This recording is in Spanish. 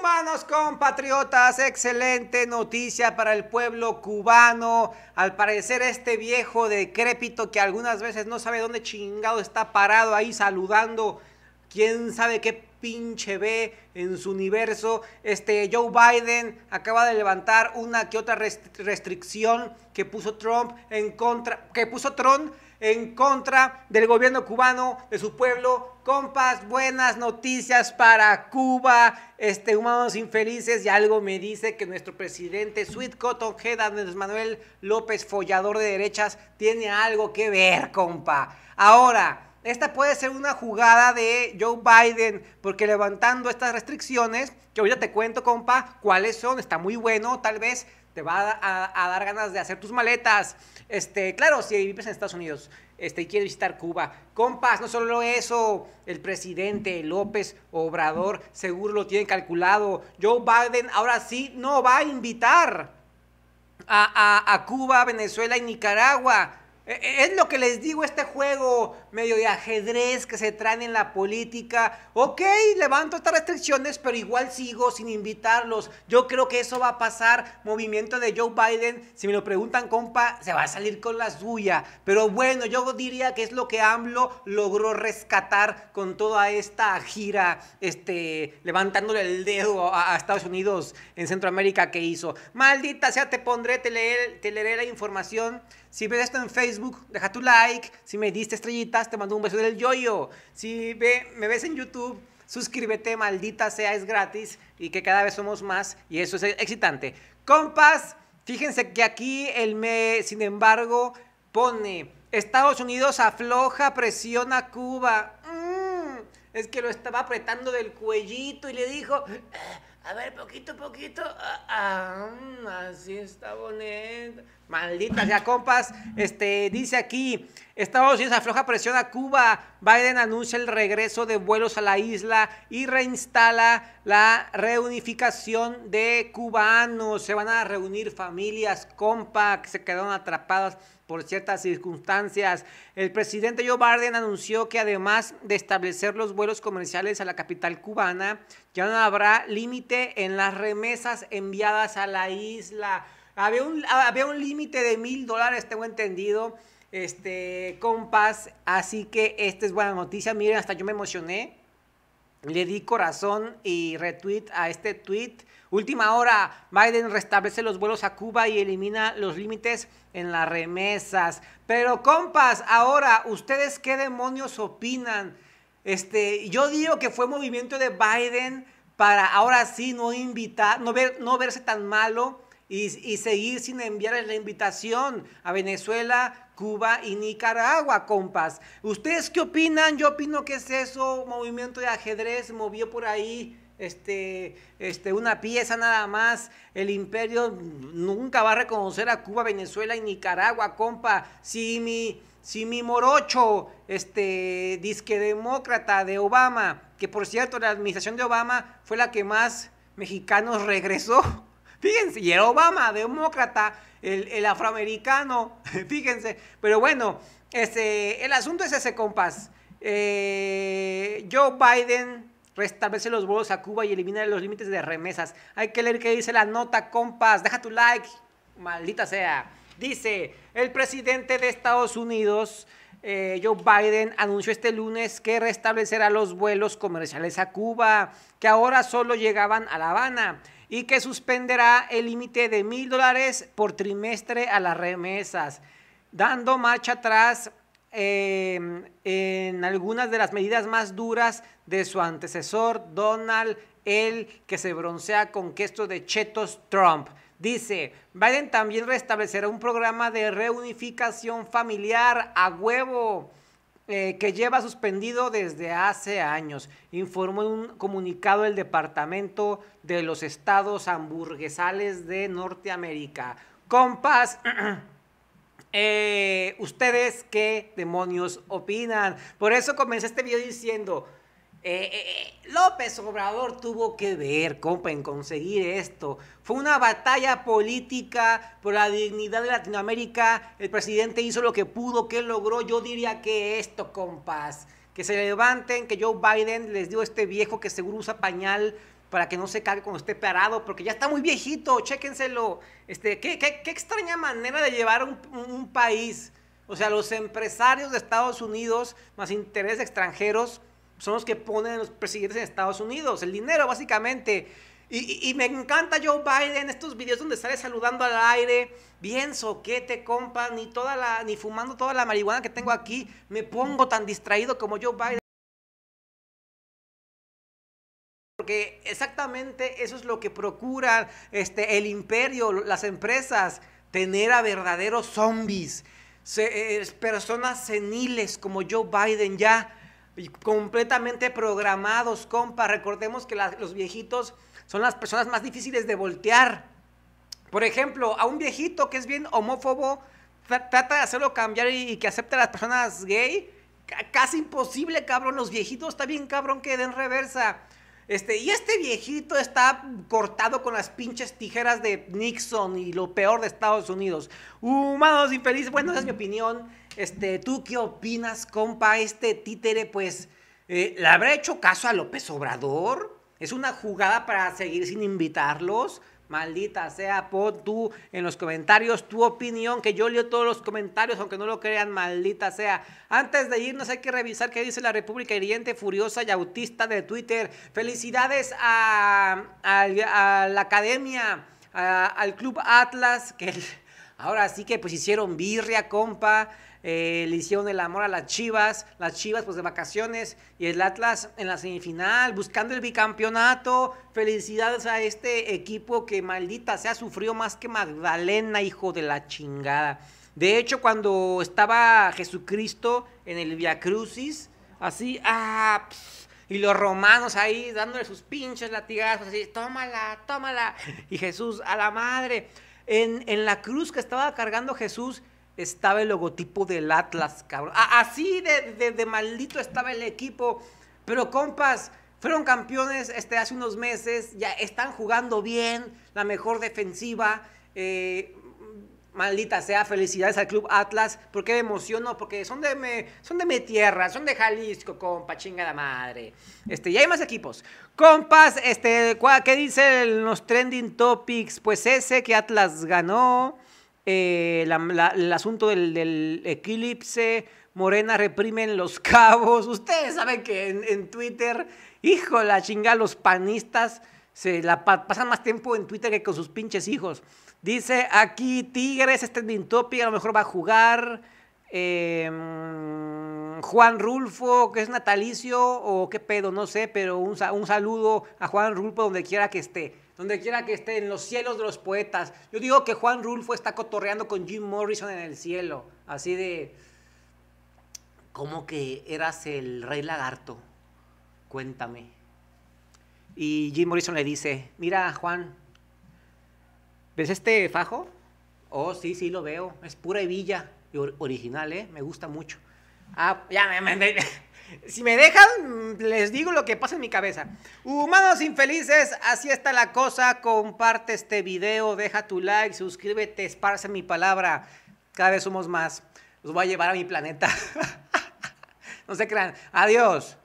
Humanos compatriotas, excelente noticia para el pueblo cubano. Al parecer este viejo decrépito que algunas veces no sabe dónde chingado está parado ahí saludando, quién sabe qué pinche ve en su universo. Este Joe Biden acaba de levantar una que otra restricción que puso Trump en contra, que puso Trump en contra del gobierno cubano, de su pueblo. Compas, buenas noticias para Cuba, este, humanos infelices. Y algo me dice que nuestro presidente, Sweet Cotton Head, Manuel López, follador de derechas, tiene algo que ver, compa. Ahora. Esta puede ser una jugada de Joe Biden, porque levantando estas restricciones, que ya te cuento, compa, cuáles son, está muy bueno, tal vez te va a, dar ganas de hacer tus maletas. Este, claro, si vives en Estados Unidos este, y quieres visitar Cuba, compas, no solo eso, el presidente López Obrador seguro lo tiene calculado. Joe Biden ahora sí no va a invitar a Cuba, Venezuela y Nicaragua. E, e, es lo que les digo, este juego medio de ajedrez que se traen en la política. Ok, levanto estas restricciones, pero igual sigo sin invitarlos. Yo creo que eso va a pasar. Movimiento de Joe Biden, si me lo preguntan, compa, se va a salir con la suya. Pero bueno, yo diría que es lo que AMLO logró rescatar con toda esta gira, este, levantándole el dedo a, Estados Unidos en Centroamérica que hizo. Maldita sea, te pondré, te leeré la información si ves esto en Facebook, deja tu like. Si me diste estrellitas, te mando un beso del yoyo. Si ve, me ves en YouTube, suscríbete, maldita sea, es gratis y que cada vez somos más y eso es excitante. Compas, fíjense que aquí el me, sin embargo, pone Estados Unidos afloja, presiona Cuba. Mm, es que lo estaba apretando del cuellito y le dijo, eh, a ver, poquito, poquito, ah, ah, mm, así está bonito. Maldita sea, compas. Este, dice aquí, Estados Unidos afloja presión a Cuba. Biden anuncia el regreso de vuelos a la isla y reinstala la reunificación de cubanos. Se van a reunir familias, compas, que se quedaron atrapadas por ciertas circunstancias. El presidente Joe Biden anunció que además de establecer los vuelos comerciales a la capital cubana, ya no habrá límite en las remesas enviadas a la isla. Había un, ah, había un límite de mil dólares, tengo entendido, este, compas. Así que esta es buena noticia. Miren, hasta yo me emocioné. Le di corazón y retweet a este tweet. Última hora, Biden restablece los vuelos a Cuba y elimina los límites en las remesas. Pero compas, ahora, ¿ustedes qué demonios opinan? Este, yo digo que fue movimiento de Biden para ahora sí no invitar, no verse tan malo y, seguir sin enviarles la invitación a Venezuela, Cuba y Nicaragua, compas. ¿Ustedes qué opinan? Yo opino que es eso, movimiento de ajedrez, movió por ahí este, este, una pieza nada más. El imperio nunca va a reconocer a Cuba, Venezuela y Nicaragua, compa. Si mi, si mi morocho, este, disque demócrata de Obama, que por cierto la administración de Obama fue la que más mexicanos regresó Fíjense, y el Obama, demócrata, el, afroamericano, fíjense. Pero bueno, ese, el asunto es ese, compás. Eh, Joe Biden restablece los vuelos a Cuba y elimina los límites de remesas. Hay que leer qué dice la nota, compás. Deja tu like, maldita sea. Dice, el presidente de Estados Unidos, eh, Joe Biden, anunció este lunes que restablecerá los vuelos comerciales a Cuba, que ahora solo llegaban a La Habana y que suspenderá el límite de mil dólares por trimestre a las remesas, dando marcha atrás em, en algunas de las medidas más duras de su antecesor, Donald, el que se broncea con esto de chetos Trump. Dice, Biden también restablecerá un programa de reunificación familiar a huevo eh, que lleva suspendido desde hace años, informó un comunicado del Departamento de los Estados Hamburguesales de Norteamérica. Compas, eh, ¿ustedes qué demonios opinan? Por eso comencé este video diciendo, eh, eh, eh, López Obrador tuvo que ver, compa, en conseguir esto. Fue una batalla política por la dignidad de Latinoamérica. El presidente hizo lo que pudo, que logró. Yo diría que esto, compas. Que se levanten, que Joe Biden les dio a este viejo que seguro usa pañal para que no se cague cuando esté parado, porque ya está muy viejito, chéquenselo. Este, ¿qué, extraña manera de llevar un, un país. O sea, los empresarios de Estados Unidos, más intereses extranjeros, son los que ponen los presidentes en Estados Unidos, el dinero básicamente. Y, me encanta Joe Biden, estos videos donde sale saludando al aire, bien soquete, compa, ni, toda la, ni fumando toda la marihuana que tengo aquí, me pongo tan distraído como Joe Biden. Porque exactamente eso es lo que procura este, el imperio, las empresas, tener a verdaderos zombies, eh, personas seniles como Joe Biden ya completamente programados, compa. Recordemos que los viejitos son las personas más difíciles de voltear. Por ejemplo, a un viejito que es bien homófobo, trata de hacerlo cambiar y, que acepte a las personas gay. casi imposible, cabrón. Los viejitos está bien, cabrón, que den reversa. Este, y este viejito está cortado con las pinches tijeras de Nixon y lo peor de Estados Unidos. Humanos infelices. Bueno, esa es mi opinión. Este, ¿tú qué opinas, compa? Este títere, pues, eh, ¿le habrá hecho caso a López Obrador? ¿Es una jugada para seguir sin invitarlos? Maldita sea, pon tú en los comentarios tu opinión, que yo leo todos los comentarios, aunque no lo crean, maldita sea. Antes de irnos hay que revisar qué dice la República Hiriente, Furiosa y Autista de Twitter. Felicidades a, la academia, al Club Atlas, que... El, Ahora sí que pues hicieron birria, compa, eh, le hicieron el amor a las Chivas, las Chivas pues de vacaciones y el Atlas en la semifinal, buscando el bicampeonato. Felicidades a este equipo que maldita sea sufrió más que Magdalena, hijo de la chingada. De hecho, cuando estaba Jesucristo en el Via Crucis, así, ah, y los romanos ahí dándole sus pinches latigazos, así, tómala, tómala. Y Jesús, a la madre. En, la cruz que estaba cargando Jesús estaba el logotipo del Atlas, cabrón. así de, maldito estaba el equipo. Pero compas, fueron campeones este, hace unos meses, ya están jugando bien, la mejor defensiva. Eh, Maldita sea, felicidades al Club Atlas. porque me emociono? Porque son de, son de mi tierra, son de Jalisco, compa, la madre. Este, y hay más equipos. Compas, este, ¿qué dicen los trending topics? Pues ese que Atlas ganó. Eh, el asunto del, eclipse, Morena reprimen los cabos. Ustedes saben que en, Twitter, hijo la chinga, los panistas se la pasan más tiempo en Twitter que con sus pinches hijos. Dice aquí Tigres, este Topic a lo mejor va a jugar. Em, Juan Rulfo, que es natalicio o qué pedo, no sé, pero un, un saludo a Juan Rulfo donde quiera que esté. Donde quiera que esté, en los cielos de los poetas. Yo digo que Juan Rulfo está cotorreando con Jim Morrison en el cielo. Así de. Como que eras el rey lagarto? Cuéntame. Y Jim Morrison le dice: Mira, Juan, ¿Ves este fajo? Oh, sí, sí, lo veo. Es pura hebilla original, ¿eh? Me gusta mucho. Ah, ya me, Si me dejan, les digo lo que pasa en mi cabeza. Humanos infelices, así está la cosa. Comparte este video, deja tu like, suscríbete, esparce mi palabra. Cada vez somos más. Los voy a llevar a mi planeta. no se crean. Adiós.